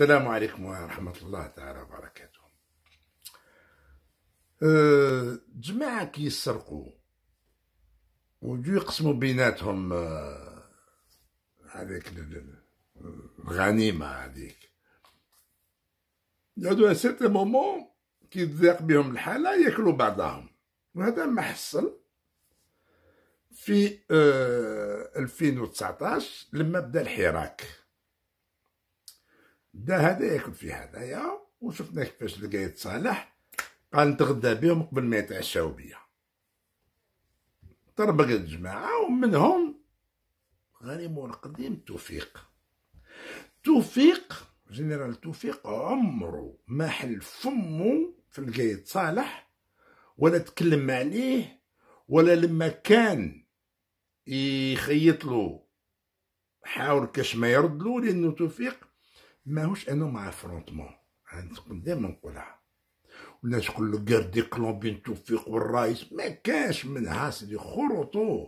السلام عليكم ورحمة الله تعالى وبركاته أه جماعة كيسرقوا ويجوا يقسموا بيناتهم أه، هذيك الغنيمة هذيك أن سيتي مومون كي تضيق بهم الحالة ياكلوا بعضهم وهذا ما حصل في أه 2019 لما بدا الحراك دا هذا ياكل في هذايا وشفنا كيفاش لقيت صالح قال نتغدى بهم قبل ما يتعشاو بيا طربق الجماعة ومنهم غريم القديم توفيق توفيق جنرال توفيق عمرو ما حل فمه في القايد صالح ولا تكلم عليه ولا لما كان يخيط له حاول كاش ما يرد له لانه توفيق ماهوش انا مع الفرونتمون عندكم دائما نقولها والناس تقول لك كاردي كلون بين توفيق والرايس ما كاش منها سيدي خروطو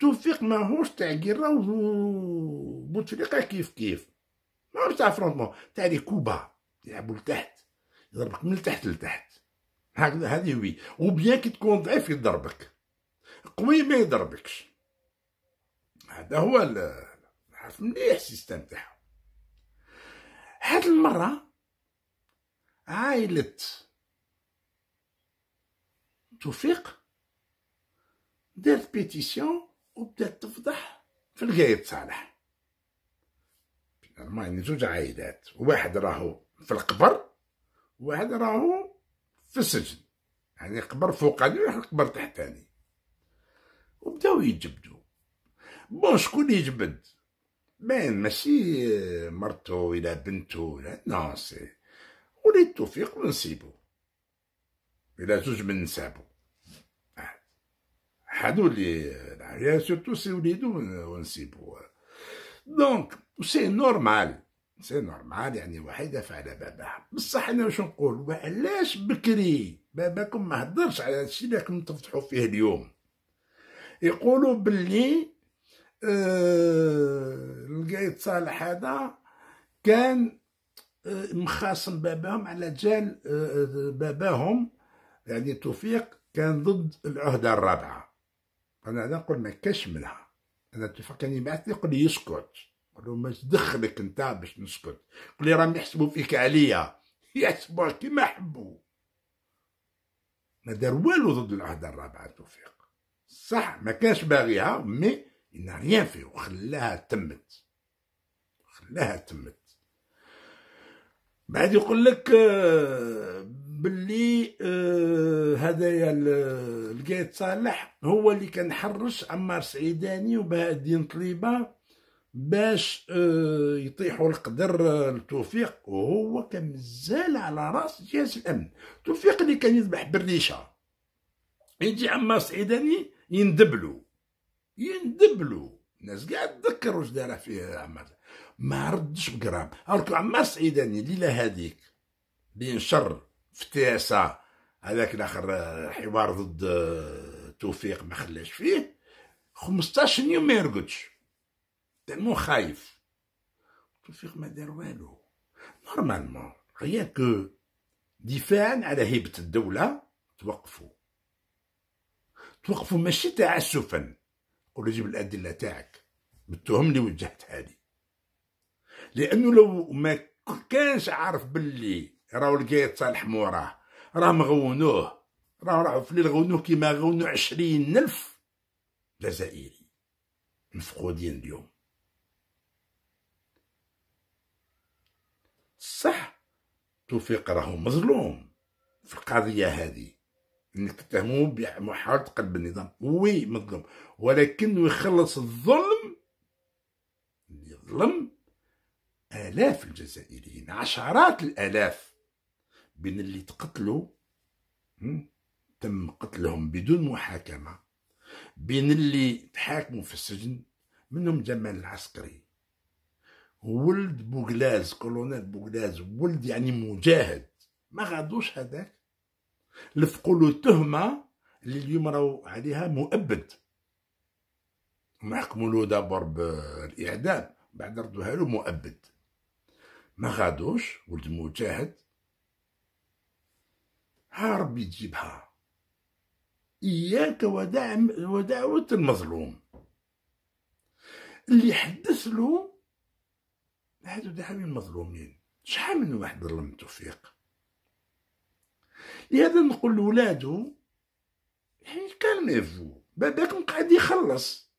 توفيق ماهوش تاع و بوتفليقه كيف كيف ماهوش تاع فرونتمون تاع لي كوبا يلعبوا لتحت يضربك من تحت لتحت هكذا هذه وي وبيان كي تكون ضعيف يضربك قوي ما يضربكش هذا هو عارف مليح السيستم تاعهم هاد المرة عائلة توفيق دارت بيتيسيون وبدات تفضح في القايد صالح يعني زوج عائلات واحد راهو في القبر واحد راهو في السجن يعني قبر فوقاني وواحد قبر تحتاني وبداو يجبدوا بون شكون يجبد بين ماشي مرتو الى بنتو لا نو سي وليد توفيق ونسيبو الى زوج من نسابو هادو يا سورتو سي وليدو ونسيبو دونك سي نورمال سي نورمال يعني وحيده فعلى باباها بصح انا واش نقول وعلاش بكري باباكم ما هدرش على هادشي اللي راكم تفتحوا فيه اليوم يقولوا باللي آه، لقيت صالح هذا كان آه، مخاصم باباهم على جال آه، باباهم يعني توفيق كان ضد العهده الرابعه انا هذا نقول ما كاش منها انا توفيق كان يبعث لي يقول لي يسكت قال له ما دخلك انت باش نسكت قال لي راهم يحسبوا فيك عليا يحسبوها كيما حبوا ما دار والو ضد العهده الرابعه توفيق صح ما كانش باغيها مي إنها ريان فيه وخلاها تمت خلاها تمت بعد يقول لك آه، باللي هدايا آه، لقيت صالح هو اللي كان حرش عمار سعيداني وبهاء الدين طليبه باش آه، يطيحوا القدر لتوفيق وهو كان مازال على راس جهاز الامن توفيق اللي كان يذبح بالريشه يجي عمار سعيداني يندبلو يندبلو الناس كاع تذكر واش دار فيه عمار ما ردش بقرام الوغ عمار سعيداني الليله هذيك بين شر في هذاك الاخر آه، حوار ضد آه، توفيق ما خلاش فيه 15 يوم ما يرقدش تالمو خايف توفيق ما دار والو نورمالمون غير كو دفاعا على هيبه الدوله توقفوا توقفوا ماشي تعسفا ولا جيب الادله تاعك بالتهم اللي وجهتها لي لانه لو ما كانش عارف باللي راهو لقيت صالح موراه راه مغونوه راه راهو في الليل غونوه كيما غونو عشرين الف جزائري مفقودين اليوم صح توفيق راهو مظلوم في القضيه هذه انك تتهموه بمحاوله قلب النظام وي مظلوم ولكنه يخلص الظلم اللي ظلم الاف الجزائريين عشرات الالاف بين اللي تقتلوا تم قتلهم بدون محاكمه بين اللي تحاكموا في السجن منهم جمال العسكري ولد بوغلاز كولونيل بوغلاز ولد يعني مجاهد ما غادوش هذاك لفقوا له تهمه اللي اليوم راهو عليها مؤبد نحكموا له دابور بالاعدام بعد ردوها له مؤبد ما غادوش ولد مجاهد ها ربي تجيبها اياك ودعم ودعوه المظلوم اللي حدث له هادو دعم المظلومين شحال من واحد ظلم توفيق لهذا نقول لولادو يعني كالميفو باباكم قاعد يخلص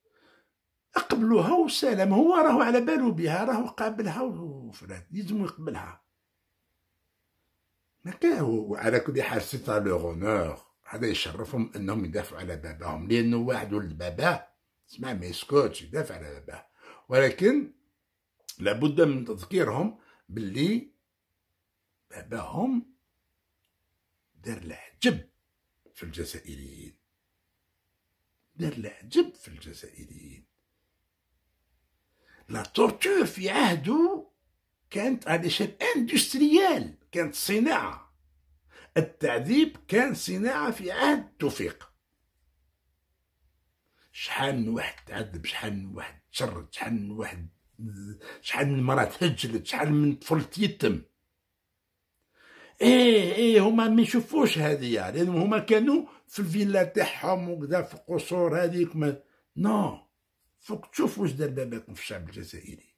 اقبلوها وسلام هو راهو على بالو بها راهو قابلها وفرات لازم يقبلها ما كان كل حال سي لو هذا يشرفهم انهم يدافعوا على باباهم لانه واحد ولد باباه اسمع ما يسكتش يدافع على باباه ولكن لابد من تذكيرهم باللي باباهم دار العجب في الجزائريين دار العجب في الجزائريين لا تورتور في عهده كانت على شكل اندستريال كانت صناعة التعذيب كان صناعة في عهد توفيق شحال من واحد تعذب شحال من واحد تشرد شحال من واحد شحال من مرات هجلت شحال من طفل يتم ايه ايه هما ما يشوفوش هذه يعني هما كانوا في الفيلا تاعهم وكذا في القصور هذيك ما نو فوق تشوف واش دار باباكم في الشعب الجزائري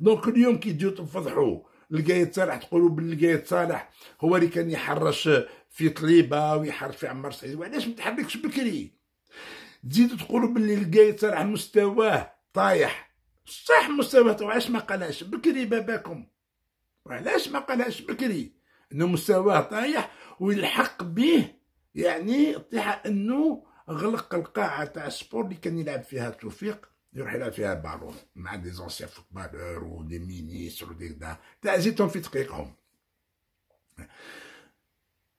دونك اليوم كي تجيو تفضحوا القايد صالح تقولوا بالقايد صالح هو اللي كان يحرش في طليبه ويحرش في عمار سعيد وعلاش ما تحركش بكري تزيدوا تقولوا باللي القايد صالح مستواه طايح صح مستواه طايح ما قالهاش بكري باباكم وعلاش ما قالهاش بكري انه مستواه طايح ويلحق به يعني طيح انه غلق القاعه تاع السبور اللي كان يلعب فيها توفيق يروح يلعب فيها البالون مع دي زونسيان فوتبالور ودي مينيستر ودي كدا تعزيتهم في تقيقهم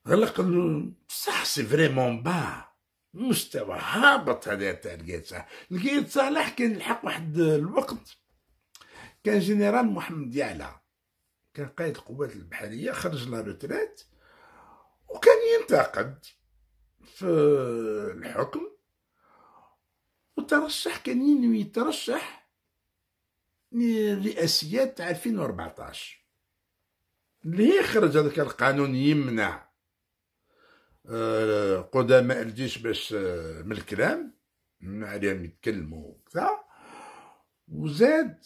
غلق صح سي فريمون با مستوى هابط هذا تاع القيتسا القيتسا لحق كان يلحق واحد الوقت كان جنرال محمد يعلى كان قائد القوات البحريه خرج لا روتريت وكان ينتقد في الحكم وترشح كان ينوي يترشح للرئاسيات تاع 2014 اللي خرج هذاك القانون يمنع آه، قدماء الجيش باش آه، من الكلام عليهم يتكلموا وكذا وزاد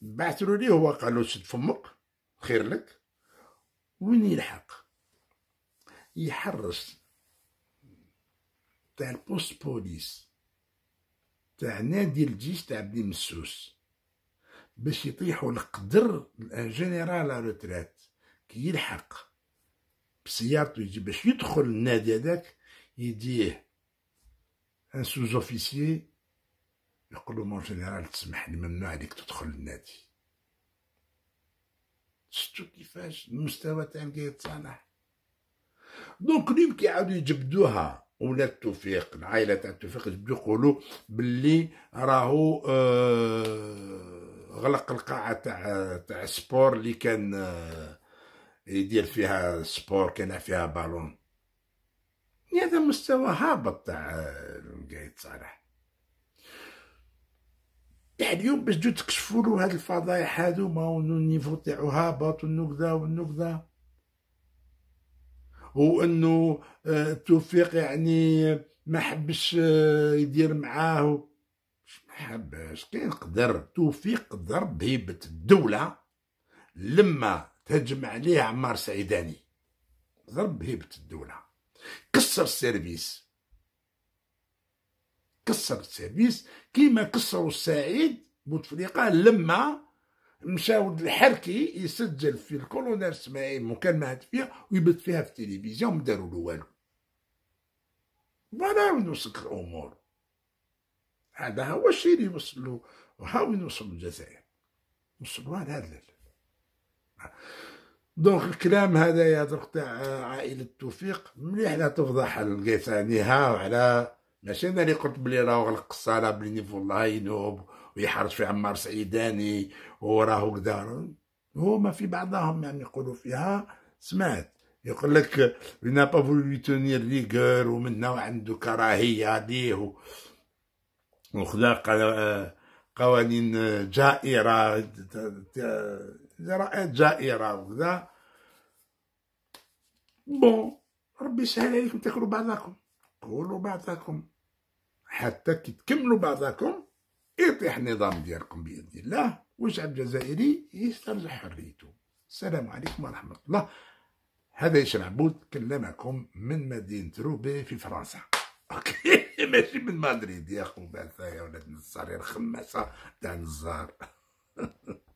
بعثرو ليه هو قالو سد فمك خير لك وين يلحق يحرس تاع البوست بوليس تاع نادي الجيش تاع بني مسوس باش يطيحوا القدر ان جينيرال على روتريت كي يلحق بسيارته يجي باش يدخل النادي هذاك يديه ان سوز اوفيسيي يقولوا مون جينيرال تسمح لي ممنوع عليك تدخل النادي شتو كيفاش المستوى تاع كيتصالح دونك اليوم كيعاودو يجبدوها ولاد توفيق العائله تاع توفيق يجبدو يقولو بلي راهو آه، غلق القاعه تاع تاع السبور اللي كان آه، يدير فيها سبور كان فيها بالون هذا مستوى هابط تاع قايد آه، صالح كاع اليوم باش تجيو تكشفوا له هاد الفضايح هادو ما هو النيفو تاعو هابط والنكذا والنكذا وانه آه، توفيق يعني آه، ما حبش آه، يدير معاه ما حبش كاين قدر توفيق قدر هيبة الدولة لما تهجم عليه عمار سعيداني ضرب هيبة الدولة كسر السيرفيس كسر السيرفيس كيما كسروا السعيد بوتفليقه لما مشاو الحركي يسجل في الكولونيل اسماعيل مكالمه هاتفيه ويبث فيها في التلفزيون داروا له والو فوالا وصلت الامور هذا هو الشيء اللي وصلوا وين نوصلوا الجزائر وصلوها لهذا دونك الكلام هذا يا تاع عائله توفيق مليح لا تفضح القيثانيها وعلى ماشي انا اللي قلت بلي راهو غلق الصاله بلينيفو الله ينوب ويحرج في عمار سعيداني وراهو كدا هما في بعضهم يعني يقولوا فيها سمعت يقول لك وينا با فولي توني ريغور ومنه وعنده كراهيه ليه وخذا قوانين جائره جرائم جائره وكذا بون ربي يسهل عليكم تاكلوا بعضكم قولوا بعضكم حتى كي تكملوا بعضكم يطيح النظام ديالكم بإذن الله والشعب الجزائري يسترجع حريته السلام عليكم ورحمة الله هذا هشام عبود كلمكم من مدينة روبي في فرنسا اوكي ماشي من مدريد يا خو بعثايا ولاد النصار الخماسة تاع النزار